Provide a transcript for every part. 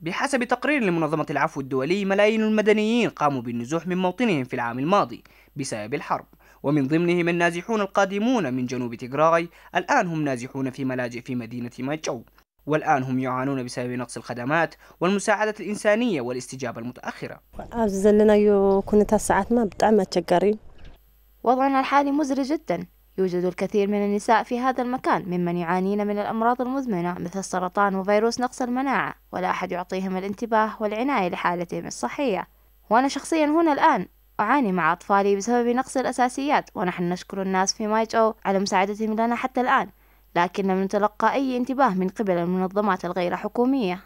بحسب تقرير لمنظمة العفو الدولي ملايين المدنيين قاموا بالنزوح من موطنهم في العام الماضي بسبب الحرب ومن ضمنهم النازحون القادمون من جنوب تيغراي الآن هم نازحون في ملاجئ في مدينة مايتشو والآن هم يعانون بسبب نقص الخدمات والمساعدة الإنسانية والاستجابة المتأخرة وضعنا الحالي مزري جدا يوجد الكثير من النساء في هذا المكان ممن يعانين من الأمراض المزمنة مثل السرطان وفيروس نقص المناعة ولا أحد يعطيهم الانتباه والعناية لحالتهم الصحية وأنا شخصيا هنا الآن أعاني مع أطفالي بسبب نقص الأساسيات ونحن نشكر الناس في مايت أو على مساعدتهم لنا حتى الآن لكن لم نتلقى أي انتباه من قبل المنظمات الغير حكومية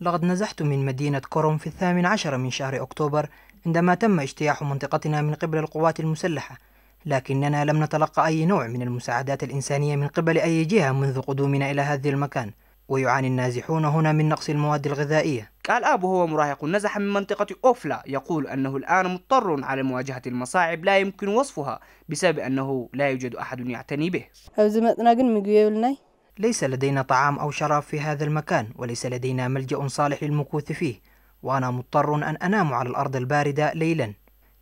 لقد نزحت من مدينة كورم في الثامن عشر من شهر أكتوبر عندما تم اجتياح منطقتنا من قبل القوات المسلحة لكننا لم نتلقى أي نوع من المساعدات الإنسانية من قبل أي جهة منذ قدومنا إلى هذا المكان ويعاني النازحون هنا من نقص المواد الغذائية الآب هو مراهق نزح من منطقة أوفلا يقول أنه الآن مضطر على مواجهة المصاعب لا يمكن وصفها بسبب أنه لا يوجد أحد يعتني به ليس لدينا طعام أو شراب في هذا المكان وليس لدينا ملجأ صالح للمكوث فيه وأنا مضطر أن أنام على الأرض الباردة ليلا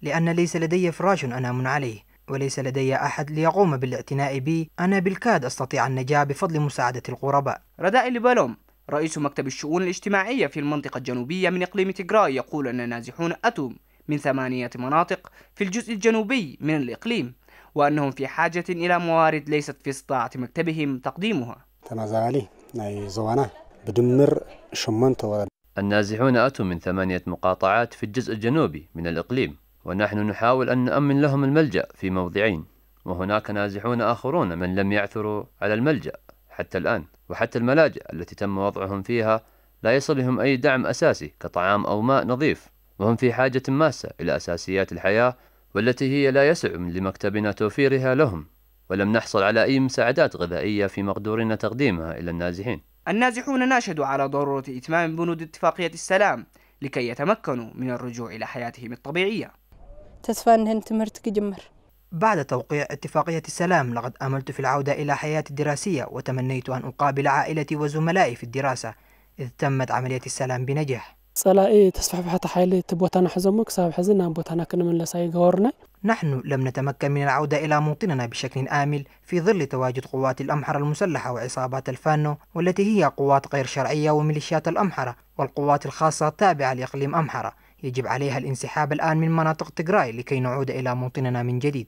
لأن ليس لدي فراش أنام عليه وليس لدي أحد ليقوم بالاعتناء بي أنا بالكاد أستطيع النجاة بفضل مساعدة الغرباء رداء لبالوم رئيس مكتب الشؤون الاجتماعية في المنطقة الجنوبية من إقليم تيغراي يقول أن النازحون أتوا من ثمانية مناطق في الجزء الجنوبي من الإقليم وأنهم في حاجة إلى موارد ليست في استطاعة مكتبهم تقديمها تنازالي زوانا بدمر شمنت النازحون أتوا من ثمانية مقاطعات في الجزء الجنوبي من الإقليم ونحن نحاول أن نأمن لهم الملجأ في موضعين وهناك نازحون آخرون من لم يعثروا على الملجأ حتى الآن وحتى الملاجئ التي تم وضعهم فيها لا يصلهم أي دعم أساسي كطعام أو ماء نظيف وهم في حاجة ماسة إلى أساسيات الحياة والتي هي لا يسع لمكتبنا توفيرها لهم ولم نحصل على أي مساعدات غذائية في مقدورنا تقديمها إلى النازحين النازحون ناشدوا على ضرورة إتمام بنود اتفاقية السلام لكي يتمكنوا من الرجوع إلى حياتهم الطبيعية تمرتك جمر بعد توقيع اتفاقية السلام لقد أملت في العودة إلى حياتي الدراسية وتمنيت أن أقابل عائلتي وزملائي في الدراسة إذ تمت عملية السلام بنجاح ጸላኢ ተስፋሕፋሕቲ حالي تبوتنا حزمك ናሕዞሞ ክሳብ بوتنا كنا من لساي جورنا نحن لم نتمكن من العودة إلى موطننا بشكل آمل في ظل تواجد قوات الأمحرة المسلحة وعصابات الفانو والتي هي قوات غير شرعية وميليشيات الأمحرة والقوات الخاصة التابعة لإقليم أمحرة يجب عليها الانسحاب الآن من مناطق تجراي لكي نعود إلى موطننا من جديد